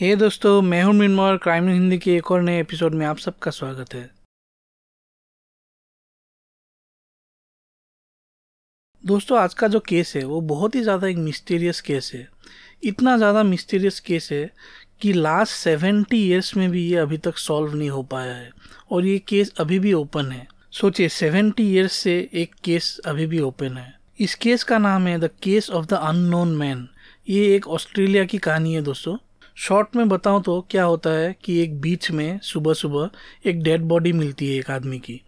हे hey दोस्तों मैं हूं मिनमोर क्राइम हिंदी के एक और नए एपिसोड में आप सबका स्वागत है दोस्तों आज का जो केस है वो बहुत ही ज़्यादा एक मिस्टीरियस केस है इतना ज़्यादा मिस्टीरियस केस है कि लास्ट सेवेंटी ईयर्स में भी ये अभी तक सॉल्व नहीं हो पाया है और ये केस अभी भी ओपन है सोचिए सेवेंटी ईयर्स से एक केस अभी भी ओपन है इस केस का नाम है the case of the unknown man ये एक ऑस्ट्रेलिया की कहानी है दोस्तों शॉर्ट में बताऊँ तो क्या होता है कि एक बीच में सुबह सुबह एक डेड बॉडी मिलती है एक आदमी की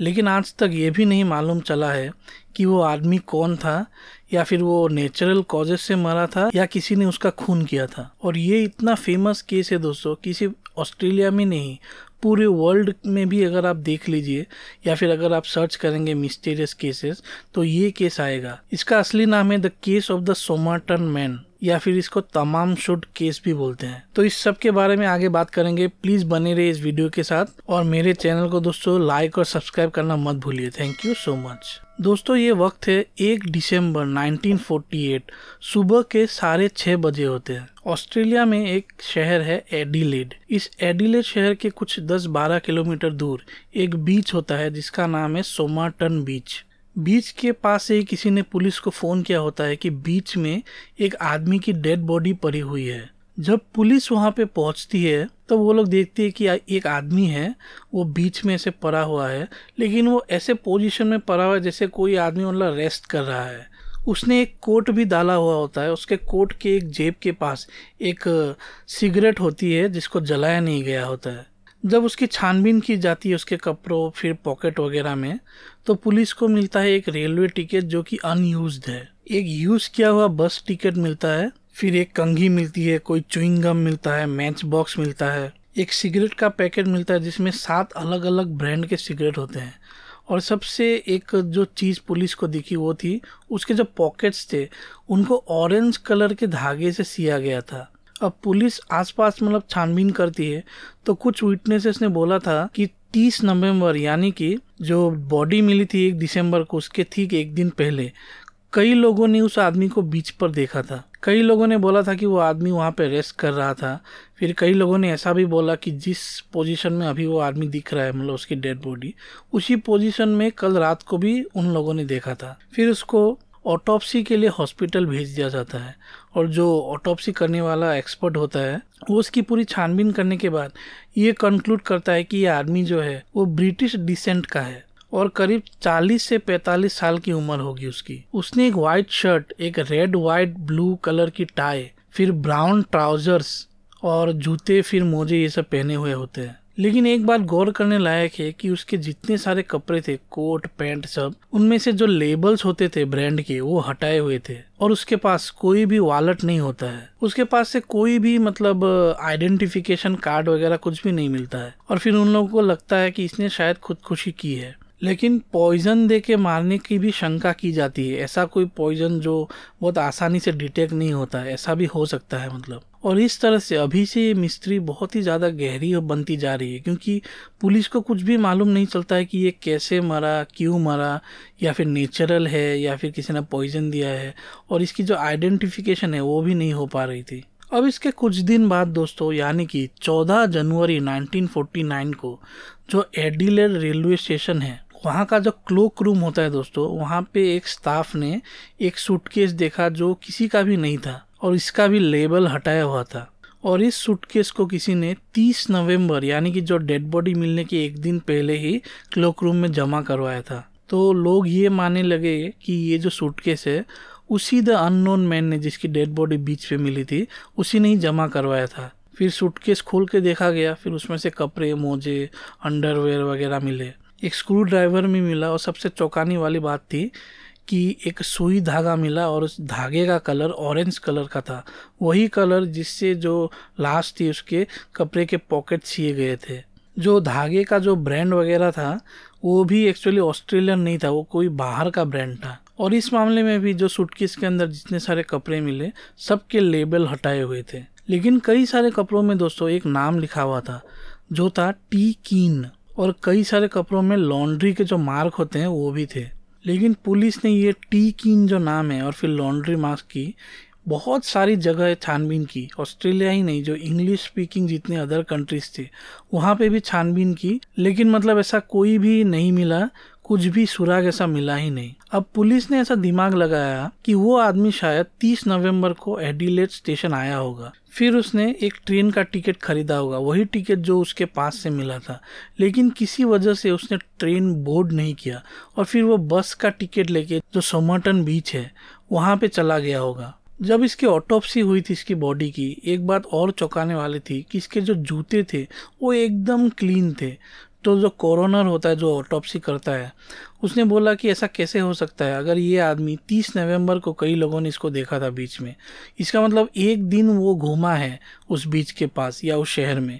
लेकिन आज तक ये भी नहीं मालूम चला है कि वो आदमी कौन था या फिर वो नेचुरल कॉजेज से मरा था या किसी ने उसका खून किया था और ये इतना फेमस केस है दोस्तों किसी ऑस्ट्रेलिया में नहीं पूरे वर्ल्ड में भी अगर आप देख लीजिए या फिर अगर आप सर्च करेंगे मिस्टीरियस केसेस तो ये केस आएगा इसका असली नाम है the case of the Somerton man या फिर इसको तमाम शुड केस भी बोलते हैं तो इस सब के बारे में आगे बात करेंगे प्लीज बने रहे इस वीडियो के साथ और मेरे चैनल को दोस्तों लाइक और सब्सक्राइब करना मत भूलिए थैंक यू सो मच दोस्तों ये वक्त है एक दिसंबर 1948 सुबह के साढ़े छः बजे होते हैं ऑस्ट्रेलिया में एक शहर है एडिलेड इस एडिलेड शहर के कुछ 10-12 किलोमीटर दूर एक बीच होता है जिसका नाम है सोमाटन बीच बीच के पास से किसी ने पुलिस को फ़ोन किया होता है कि बीच में एक आदमी की डेड बॉडी पड़ी हुई है जब पुलिस वहाँ पे पहुँचती है तो वो लोग देखते हैं कि एक आदमी है वो बीच में से पड़ा हुआ है लेकिन वो ऐसे पोजीशन में पड़ा हुआ है जैसे कोई आदमी मतलब रेस्ट कर रहा है उसने एक कोट भी डाला हुआ होता है उसके कोट के एक जेब के पास एक सिगरेट होती है जिसको जलाया नहीं गया होता है जब उसकी छानबीन की जाती है उसके कपड़ों फिर पॉकेट वगैरह में तो पुलिस को मिलता है एक रेलवे टिकट जो कि अनयूज है एक यूज किया हुआ बस टिकट मिलता है फिर एक कंघी मिलती है कोई चुइंग गम मिलता है मैच बॉक्स मिलता है एक सिगरेट का पैकेट मिलता है जिसमें सात अलग अलग ब्रांड के सिगरेट होते हैं और सबसे एक जो चीज़ पुलिस को दिखी वो थी उसके जो पॉकेट्स थे उनको ऑरेंज कलर के धागे से सिया गया था अब पुलिस आसपास मतलब छानबीन करती है तो कुछ विटनेसेस ने बोला था कि 30 नवंबर यानी कि जो बॉडी मिली थी एक दिसंबर को उसके ठीक एक दिन पहले कई लोगों ने उस आदमी को बीच पर देखा था कई लोगों ने बोला था कि वो आदमी वहाँ पे रेस्ट कर रहा था फिर कई लोगों ने ऐसा भी बोला कि जिस पोजीशन में अभी वो आदमी दिख रहा है मतलब उसकी डेड बॉडी उसी पोजीशन में कल रात को भी उन लोगों ने देखा था फिर उसको ऑटोपसी के लिए हॉस्पिटल भेज दिया जाता है और जो ऑटोपसी करने वाला एक्सपर्ट होता है वो उसकी पूरी छानबीन करने के बाद ये कंक्लूड करता है कि ये आदमी जो है वो ब्रिटिश डिसेंट का है और करीब 40 से 45 साल की उम्र होगी उसकी उसने एक वाइट शर्ट एक रेड वाइट ब्लू कलर की टाई फिर ब्राउन ट्राउजर्स और जूते फिर मोजे ये सब पहने हुए होते हैं लेकिन एक बात गौर करने लायक है कि उसके जितने सारे कपड़े थे कोट पैंट सब उनमें से जो लेबल्स होते थे ब्रांड के वो हटाए हुए थे और उसके पास कोई भी वॉलेट नहीं होता है उसके पास से कोई भी मतलब आइडेंटिफिकेशन uh, कार्ड वगैरह कुछ भी नहीं मिलता है और फिर उन लोगों को लगता है कि इसने शायद खुदकुशी की है लेकिन पॉइजन दे के मारने की भी शंका की जाती है ऐसा कोई पॉइजन जो बहुत आसानी से डिटेक्ट नहीं होता है ऐसा भी हो सकता है मतलब और इस तरह से अभी से ये मिस्ट्री बहुत ही ज़्यादा गहरी और बनती जा रही है क्योंकि पुलिस को कुछ भी मालूम नहीं चलता है कि ये कैसे मरा क्यों मरा या फिर नेचुरल है या फिर किसी ने पॉइजन दिया है और इसकी जो आइडेंटिफिकेशन है वो भी नहीं हो पा रही थी अब इसके कुछ दिन बाद दोस्तों यानी कि 14 जनवरी 1949 को जो एडिलेड रेलवे स्टेशन है वहाँ का जो क्लोक रूम होता है दोस्तों वहाँ पे एक स्टाफ ने एक सूटकेस देखा जो किसी का भी नहीं था और इसका भी लेबल हटाया हुआ था और इस सूटकेस को किसी ने 30 नवंबर यानी कि जो डेड बॉडी मिलने के एक दिन पहले ही क्लोक रूम में जमा करवाया था तो लोग ये मानने लगे कि ये जो सूटकेस है उसी द अननोन मैन ने जिसकी डेड बॉडी बीच पे मिली थी उसी ने ही जमा करवाया था फिर सूटकेस खोल के देखा गया फिर उसमें से कपड़े मोजे अंडरवेयर वगैरह मिले एक स्क्रू ड्राइवर भी मिला और सबसे चौंकाने वाली बात थी कि एक सुई धागा मिला और उस धागे का कलर ऑरेंज कलर का था वही कलर जिससे जो लाश थी उसके कपड़े के पॉकेट सिए गए थे जो धागे का जो ब्रांड वगैरह था वो भी एक्चुअली ऑस्ट्रेलियन नहीं था वो कोई बाहर का ब्रांड था और इस मामले में भी जो सूटकेस के अंदर जितने सारे कपड़े मिले सबके लेबल हटाए हुए थे लेकिन कई सारे कपड़ों में दोस्तों एक नाम लिखा हुआ था जो था टी कीन और कई सारे कपड़ों में लॉन्ड्री के जो मार्क होते हैं वो भी थे लेकिन पुलिस ने ये टी कीन जो नाम है और फिर लॉन्ड्री मास्क की बहुत सारी जगह छानबीन की ऑस्ट्रेलिया ही नहीं जो इंग्लिश स्पीकिंग जितने अदर कंट्रीज थे वहाँ पे भी छानबीन की लेकिन मतलब ऐसा कोई भी नहीं मिला कुछ भी सुराग ऐसा मिला ही नहीं अब पुलिस ने ऐसा दिमाग लगाया कि वो आदमी शायद 30 नवंबर को एडिलेट स्टेशन आया होगा फिर उसने एक ट्रेन का टिकट खरीदा होगा वही टिकट जो उसके पास से मिला था लेकिन किसी वजह से उसने ट्रेन बोर्ड नहीं किया और फिर वो बस का टिकट लेके जो सोमटन बीच है वहाँ पे चला गया होगा जब इसकी ऑटोपसी हुई थी इसकी बॉडी की एक बात और चौंकाने वाली थी कि इसके जो जूते थे वो एकदम क्लीन थे तो जो कोरोनर होता है जो ऑटोपसी करता है उसने बोला कि ऐसा कैसे हो सकता है अगर ये आदमी 30 नवंबर को कई लोगों ने इसको देखा था बीच में इसका मतलब एक दिन वो घूमा है उस बीच के पास या उस शहर में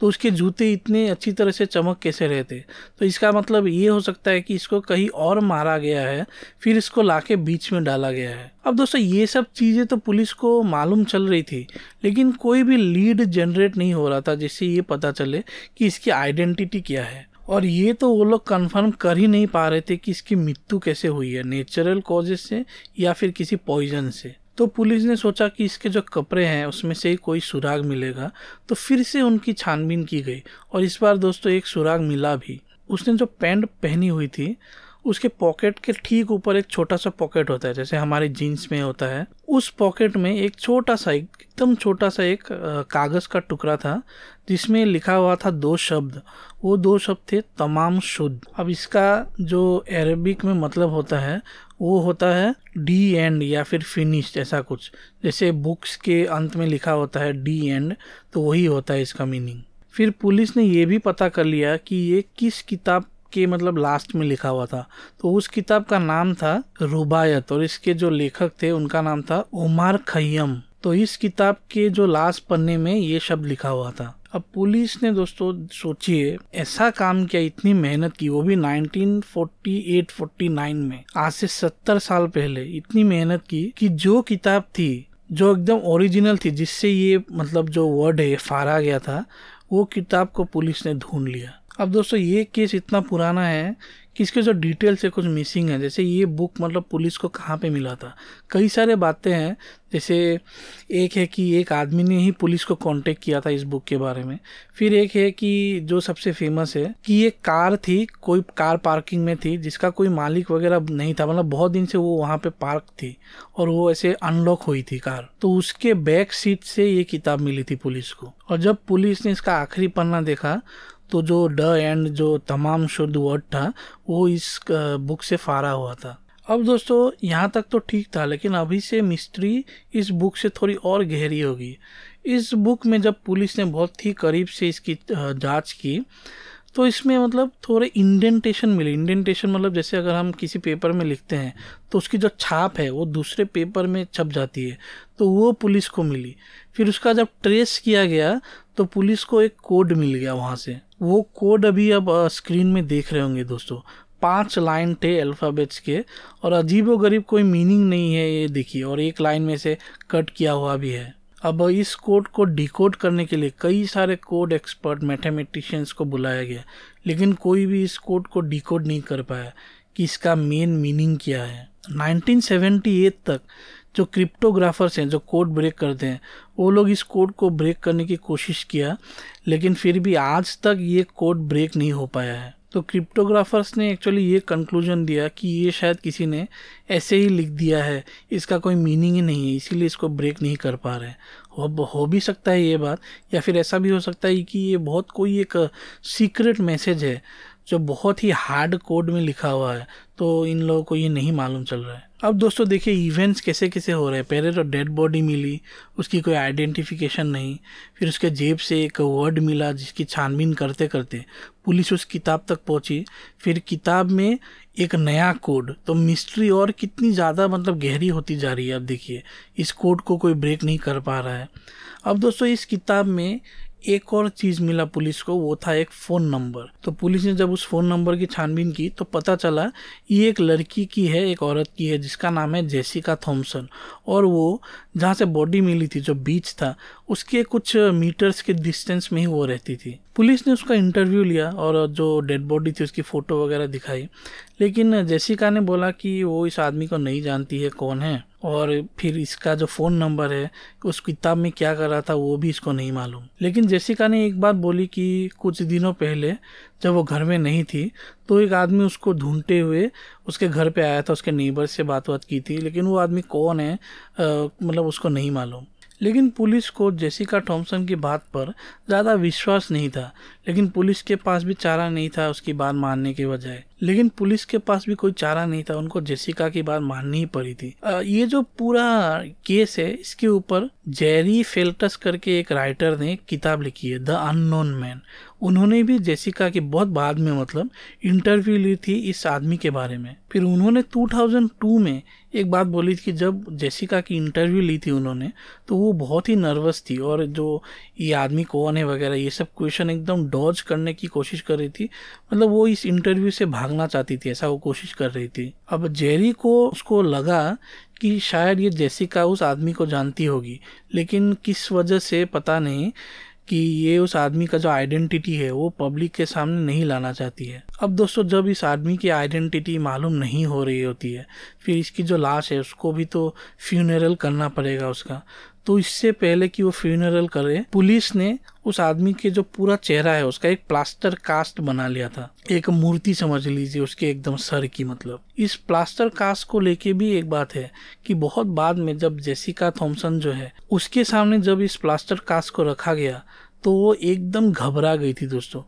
तो उसके जूते इतने अच्छी तरह से चमक कैसे रहते तो इसका मतलब ये हो सकता है कि इसको कहीं और मारा गया है फिर इसको ला बीच में डाला गया है अब दोस्तों ये सब चीज़ें तो पुलिस को मालूम चल रही थी लेकिन कोई भी लीड जनरेट नहीं हो रहा था जिससे ये पता चले कि इसकी आइडेंटिटी क्या है और ये तो वो लोग कंफर्म कर ही नहीं पा रहे थे कि इसकी मृत्यु कैसे हुई है नेचुरल कॉजेज से या फिर किसी पॉइजन से तो पुलिस ने सोचा कि इसके जो कपड़े हैं उसमें से ही कोई सुराग मिलेगा तो फिर से उनकी छानबीन की गई और इस बार दोस्तों एक सुराग मिला भी उसने जो पैंट पहनी हुई थी उसके पॉकेट के ठीक ऊपर एक छोटा सा पॉकेट होता है जैसे हमारे जीन्स में होता है उस पॉकेट में एक छोटा सा एकदम छोटा सा एक कागज़ का टुकड़ा था जिसमें लिखा हुआ था दो शब्द वो दो शब्द थे तमाम शुद्ध अब इसका जो अरेबिक में मतलब होता है वो होता है डी एंड या फिर फिनिश ऐसा कुछ जैसे बुक्स के अंत में लिखा होता है डी एंड तो वही होता है इसका मीनिंग फिर पुलिस ने यह भी पता कर लिया कि ये किस किताब के मतलब लास्ट में लिखा हुआ था तो उस किताब का नाम था रुबायत और इसके जो लेखक थे उनका नाम था उमार खयम तो इस किताब के जो लास्ट पन्ने में ये शब्द लिखा हुआ था अब पुलिस ने दोस्तों सोचिए ऐसा काम किया इतनी मेहनत की वो भी 1948-49 में आज से 70 साल पहले इतनी मेहनत की कि जो किताब थी जो एकदम ओरिजिनल थी जिससे ये मतलब जो वर्ड है फारा गया था वो किताब को पुलिस ने ढूंढ लिया अब दोस्तों ये केस इतना पुराना है कि इसके जो डिटेल्स है कुछ मिसिंग है जैसे ये बुक मतलब पुलिस को कहाँ पे मिला था कई सारे बातें हैं जैसे एक है कि एक आदमी ने ही पुलिस को कांटेक्ट किया था इस बुक के बारे में फिर एक है कि जो सबसे फेमस है कि ये कार थी कोई कार पार्किंग में थी जिसका कोई मालिक वगैरह नहीं था मतलब बहुत दिन से वो वहाँ पे पार्क थी और वो ऐसे अनलॉक हुई थी कार तो उसके बैक सीट से ये किताब मिली थी पुलिस को और जब पुलिस ने इसका आखिरी पन्ना देखा तो जो ड एंड जो तमाम शुद्ध वर्ड था वो इस बुक से फारा हुआ था अब दोस्तों यहाँ तक तो ठीक था लेकिन अभी से मिस्ट्री इस बुक से थोड़ी और गहरी होगी इस बुक में जब पुलिस ने बहुत ही करीब से इसकी जांच की तो इसमें मतलब थोड़े इंडेंटेशन मिले इंडेंटेशन मतलब जैसे अगर हम किसी पेपर में लिखते हैं तो उसकी जो छाप है वो दूसरे पेपर में छप जाती है तो वो पुलिस को मिली फिर उसका जब ट्रेस किया गया तो पुलिस को एक कोड मिल गया वहाँ से वो कोड अभी अब स्क्रीन में देख रहे होंगे दोस्तों पांच लाइन थे अल्फ़ाबेट्स के और अजीब व गरीब कोई मीनिंग नहीं है ये देखिए और एक लाइन में से कट किया हुआ भी है अब इस कोड को डिकोड करने के लिए कई सारे कोड एक्सपर्ट मैथमेटिशियंस को बुलाया गया लेकिन कोई भी इस कोड को डिकोड नहीं कर पाया कि इसका मेन मीनिंग क्या है 1978 तक जो क्रिप्टोग्राफर्स हैं जो कोड ब्रेक करते हैं वो लोग इस कोड को ब्रेक करने की कोशिश किया लेकिन फिर भी आज तक ये कोड ब्रेक नहीं हो पाया है तो क्रिप्टोग्राफर्स ने एक्चुअली ये कंक्लूजन दिया कि ये शायद किसी ने ऐसे ही लिख दिया है इसका कोई मीनिंग ही नहीं है इसीलिए इसको ब्रेक नहीं कर पा रहे हो हो भी सकता है ये बात या फिर ऐसा भी हो सकता है कि ये बहुत कोई एक सीक्रेट मैसेज है जो बहुत ही हार्ड कोड में लिखा हुआ है तो इन लोगों को ये नहीं मालूम चल रहा है अब दोस्तों देखिए इवेंट्स कैसे कैसे हो रहे हैं पहले तो डेड बॉडी मिली उसकी कोई आइडेंटिफिकेशन नहीं फिर उसके जेब से एक वर्ड मिला जिसकी छानबीन करते करते पुलिस उस किताब तक पहुंची फिर किताब में एक नया कोड तो मिस्ट्री और कितनी ज़्यादा मतलब गहरी होती जा रही है अब देखिए इस कोड को कोई ब्रेक नहीं कर पा रहा है अब दोस्तों इस किताब में एक और चीज मिला पुलिस को वो था एक फोन नंबर तो पुलिस ने जब उस फोन नंबर की छानबीन की तो पता चला ये एक लड़की की है एक औरत की है जिसका नाम है जेसिका थॉमसन और वो जहाँ से बॉडी मिली थी जो बीच था उसके कुछ मीटर्स के डिस्टेंस में ही वो रहती थी पुलिस ने उसका इंटरव्यू लिया और जो डेड बॉडी थी उसकी फ़ोटो वगैरह दिखाई लेकिन जेसिका ने बोला कि वो इस आदमी को नहीं जानती है कौन है और फिर इसका जो फ़ोन नंबर है उस किताब में क्या कर रहा था वो भी इसको नहीं मालूम लेकिन जेसिका ने एक बात बोली कि कुछ दिनों पहले जब वो घर में नहीं थी तो एक आदमी उसको ढूंढते हुए उसके घर पे आया था उसके नेबर से बात बात की थी लेकिन वो आदमी कौन है मतलब उसको नहीं मालूम लेकिन पुलिस को जेसिका थॉमसन की बात पर ज़्यादा विश्वास नहीं था लेकिन पुलिस के पास भी चारा नहीं था उसकी बात मानने के बजाय लेकिन पुलिस के पास भी कोई चारा नहीं था उनको जेसिका की बात माननी ही पड़ी थी आ, ये जो पूरा केस है इसके ऊपर जेरी फेल्टस करके एक राइटर ने किताब लिखी है द अननोन मैन उन्होंने भी जेसिका की बहुत बाद में मतलब इंटरव्यू ली थी इस आदमी के बारे में फिर उन्होंने 2002 में एक बात बोली थी कि जब जेसिका की इंटरव्यू ली थी उन्होंने तो वो बहुत ही नर्वस थी और जो ये आदमी कौन है वगैरह ये सब क्वेश्चन एकदम डॉज करने की कोशिश कर रही थी मतलब वो इस इंटरव्यू से भाग भागना चाहती थी ऐसा वो कोशिश कर रही थी अब जेरी को उसको लगा कि शायद ये जेसिका उस आदमी को जानती होगी लेकिन किस वजह से पता नहीं कि ये उस आदमी का जो आइडेंटिटी है वो पब्लिक के सामने नहीं लाना चाहती है अब दोस्तों जब इस आदमी की आइडेंटिटी मालूम नहीं हो रही होती है फिर इसकी जो लाश है उसको भी तो फ्यूनरल करना पड़ेगा उसका तो इससे पहले कि वो फ्यूनरल करे पुलिस ने उस आदमी के जो पूरा चेहरा है उसका एक प्लास्टर कास्ट बना लिया था एक मूर्ति समझ लीजिए उसके एकदम सर की मतलब इस प्लास्टर कास्ट को लेके भी एक बात है कि बहुत बाद में जब जेसिका थॉम्सन जो है उसके सामने जब इस प्लास्टर कास्ट को रखा गया तो वो एकदम घबरा गई थी दोस्तों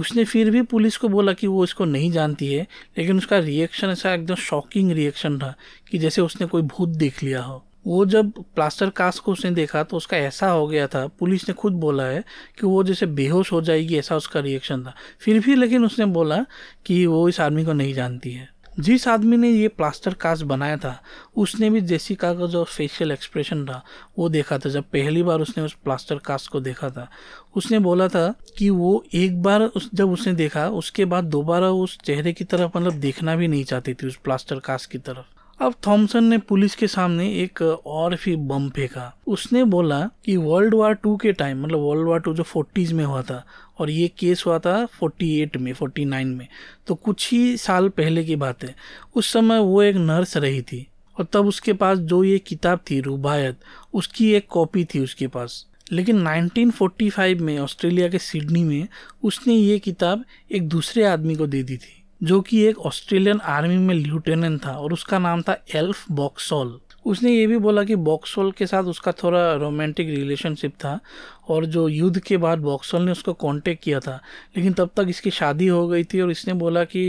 उसने फिर भी पुलिस को बोला कि वो इसको नहीं जानती है लेकिन उसका रिएक्शन ऐसा एकदम शॉकिंग रिएक्शन था कि जैसे उसने कोई भूत देख लिया हो वो जब प्लास्टर कास्ट को उसने देखा तो उसका ऐसा हो गया था पुलिस ने खुद बोला है कि वो जैसे बेहोश हो जाएगी ऐसा उसका रिएक्शन था फिर भी लेकिन उसने बोला कि वो इस आदमी को नहीं जानती है जिस आदमी ने ये प्लास्टर कास्ट बनाया था उसने भी जेसिका का जो फेशियल एक्सप्रेशन था वो देखा था जब पहली बार उसने उस प्लास्टर कास्ट को देखा था उसने बोला था कि वो एक बार उस जब उसने देखा उसके बाद दोबारा उस चेहरे की तरफ मतलब देखना भी नहीं चाहती थी उस प्लास्टर कास्ट की तरफ अब थॉमसन ने पुलिस के सामने एक और भी बम फेंका उसने बोला कि वर्ल्ड वार टू के टाइम मतलब वर्ल्ड वार टू जो फोर्टीज़ में हुआ था और ये केस हुआ था फोर्टी एट में फोर्टी नाइन में तो कुछ ही साल पहले की बात है उस समय वो एक नर्स रही थी और तब उसके पास जो ये किताब थी रुबायत उसकी एक कॉपी थी उसके पास लेकिन 1945 में ऑस्ट्रेलिया के सिडनी में उसने ये किताब एक दूसरे आदमी को दे दी थी जो कि एक ऑस्ट्रेलियन आर्मी में ल्यूटेनेंट था और उसका नाम था एल्फ बॉक्सॉल उसने ये भी बोला कि बॉक्सॉल के साथ उसका थोड़ा रोमांटिक रिलेशनशिप था और जो युद्ध के बाद बॉक्सॉल ने उसको कांटेक्ट किया था लेकिन तब तक इसकी शादी हो गई थी और इसने बोला कि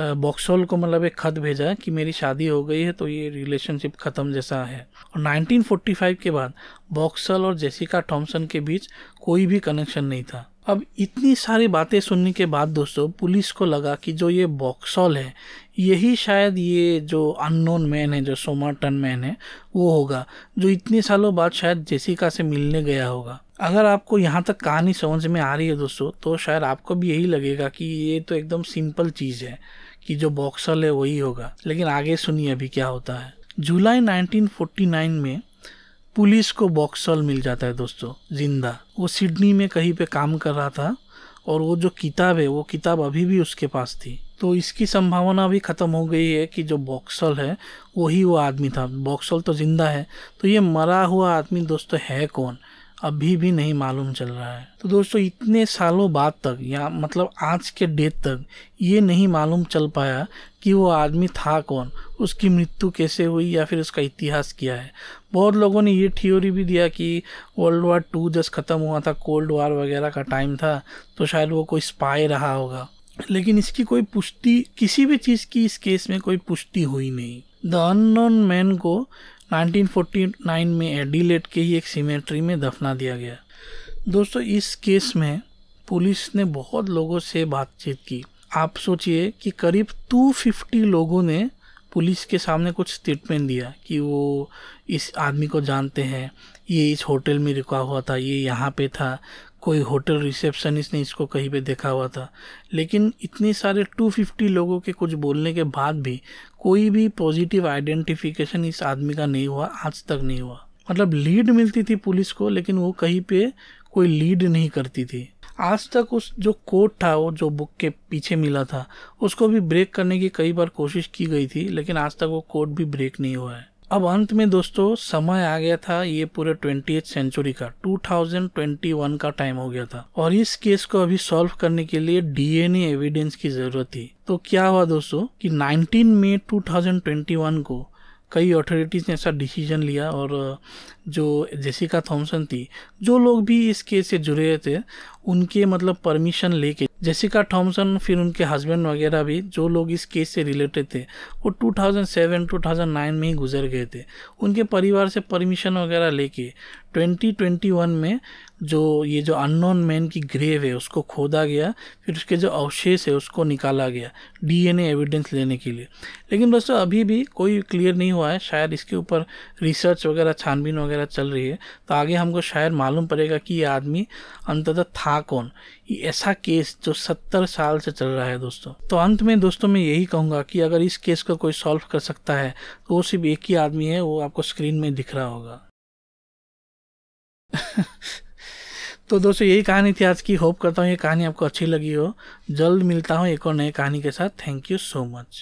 बॉक्सॉल को मतलब एक ख़त भेजा कि मेरी शादी हो गई है तो ये रिलेशनशिप ख़त्म जैसा है और 1945 के बाद बॉक्सल और जेसिका थॉम्सन के बीच कोई भी कनेक्शन नहीं था अब इतनी सारी बातें सुनने के बाद दोस्तों पुलिस को लगा कि जो ये बॉक्सॉल है यही शायद ये जो अननोन मैन है जो सोमाटन मैन है वो होगा जो इतने सालों बाद शायद जेसिका से मिलने गया होगा अगर आपको यहाँ तक कहानी समझ में आ रही है दोस्तों तो शायद आपको भी यही लगेगा कि ये तो एकदम सिंपल चीज़ है कि जो बॉक्सल है वही होगा लेकिन आगे सुनिए अभी क्या होता है जुलाई 1949 में पुलिस को बॉक्सल मिल जाता है दोस्तों जिंदा वो सिडनी में कहीं पे काम कर रहा था और वो जो किताब है वो किताब अभी भी उसके पास थी तो इसकी संभावना भी ख़त्म हो गई है कि जो बॉक्सल है वही वो, वो आदमी था बॉक्सल तो ज़िंदा है तो ये मरा हुआ आदमी दोस्तों है कौन अभी भी नहीं मालूम चल रहा है तो दोस्तों इतने सालों बाद तक या मतलब आज के डेट तक ये नहीं मालूम चल पाया कि वो आदमी था कौन उसकी मृत्यु कैसे हुई या फिर उसका इतिहास क्या है बहुत लोगों ने ये थ्योरी भी दिया कि वर्ल्ड वार टू जस्ट ख़त्म हुआ था कोल्ड वार वगैरह का टाइम था तो शायद वो कोई स्पाई रहा होगा लेकिन इसकी कोई पुष्टि किसी भी चीज़ की इस केस में कोई पुष्टि हुई नहीं द अननोन मैन को 1949 में एडिलेट के ही एक सीमेट्री में दफना दिया गया दोस्तों इस केस में पुलिस ने बहुत लोगों से बातचीत की आप सोचिए कि करीब 250 लोगों ने पुलिस के सामने कुछ स्टेटमेंट दिया कि वो इस आदमी को जानते हैं ये इस होटल में रुका हुआ था ये यहाँ पे था कोई होटल रिसेप्शनिस्ट ने इसको कहीं पे देखा हुआ था लेकिन इतने सारे 250 लोगों के कुछ बोलने के बाद भी कोई भी पॉजिटिव आइडेंटिफिकेशन इस आदमी का नहीं हुआ आज तक नहीं हुआ मतलब लीड मिलती थी पुलिस को लेकिन वो कहीं पे कोई लीड नहीं करती थी आज तक उस जो कोट था वो जो बुक के पीछे मिला था उसको भी ब्रेक करने की कई बार कोशिश की गई थी लेकिन आज तक वो कोट भी ब्रेक नहीं हुआ है अब अंत में दोस्तों समय आ गया था ये पूरे ट्वेंटी सेंचुरी का 2021 का टाइम हो गया था और इस केस को अभी सॉल्व करने के लिए डीएनए एविडेंस की जरूरत थी तो क्या हुआ दोस्तों कि 19 मई 2021 को कई अथॉरिटीज़ ने ऐसा डिसीजन लिया और जो जेसिका थॉमसन थी जो लोग भी इस केस से जुड़े थे उनके मतलब परमिशन लेके जेसिका थॉमसन फिर उनके हस्बैंड वगैरह भी जो लोग इस केस से रिलेटेड थे वो 2007 2009 में ही गुजर गए थे उनके परिवार से परमिशन वगैरह लेके 2021 में जो ये जो अननोन मैन की ग्रेव है उसको खोदा गया फिर उसके जो अवशेष है उसको निकाला गया डीएनए एविडेंस लेने के लिए लेकिन दोस्तों अभी भी कोई क्लियर नहीं हुआ है शायद इसके ऊपर रिसर्च वगैरह छानबीन वगैरह चल रही है तो आगे हमको शायद मालूम पड़ेगा कि ये आदमी अंततः था था कौन ये ऐसा केस जो सत्तर साल से चल रहा है दोस्तों तो अंत में दोस्तों मैं यही कहूँगा कि अगर इस केस को कोई सॉल्व कर सकता है तो वो सिर्फ एक ही आदमी है वो आपको स्क्रीन में दिख रहा होगा तो दोस्तों यही कहानी थी आज की होप करता हूँ ये कहानी आपको अच्छी लगी हो जल्द मिलता हूँ एक और नई कहानी के साथ थैंक यू सो मच